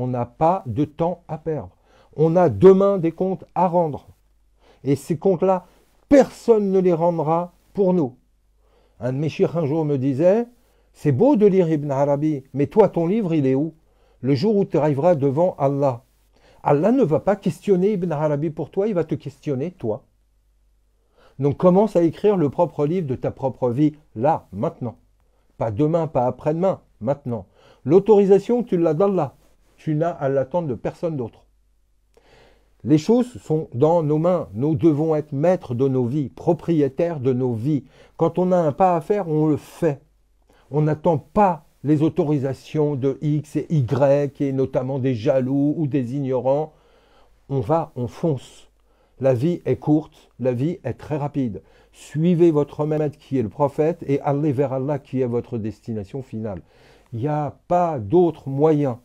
On n'a pas de temps à perdre. On a demain des comptes à rendre. Et ces comptes-là, personne ne les rendra pour nous. Un de mes un jour me disait C'est beau de lire Ibn Arabi, mais toi, ton livre, il est où Le jour où tu arriveras devant Allah. Allah ne va pas questionner Ibn Arabi pour toi, il va te questionner toi. Donc commence à écrire le propre livre de ta propre vie, là, maintenant. Pas demain, pas après-demain, maintenant. L'autorisation, tu l'as d'Allah tu n'as à l'attendre de personne d'autre. Les choses sont dans nos mains. Nous devons être maîtres de nos vies, propriétaires de nos vies. Quand on a un pas à faire, on le fait. On n'attend pas les autorisations de X et Y, et notamment des jaloux ou des ignorants. On va, on fonce. La vie est courte, la vie est très rapide. Suivez votre maître qui est le prophète et allez vers Allah qui est votre destination finale. Il n'y a pas d'autre moyen.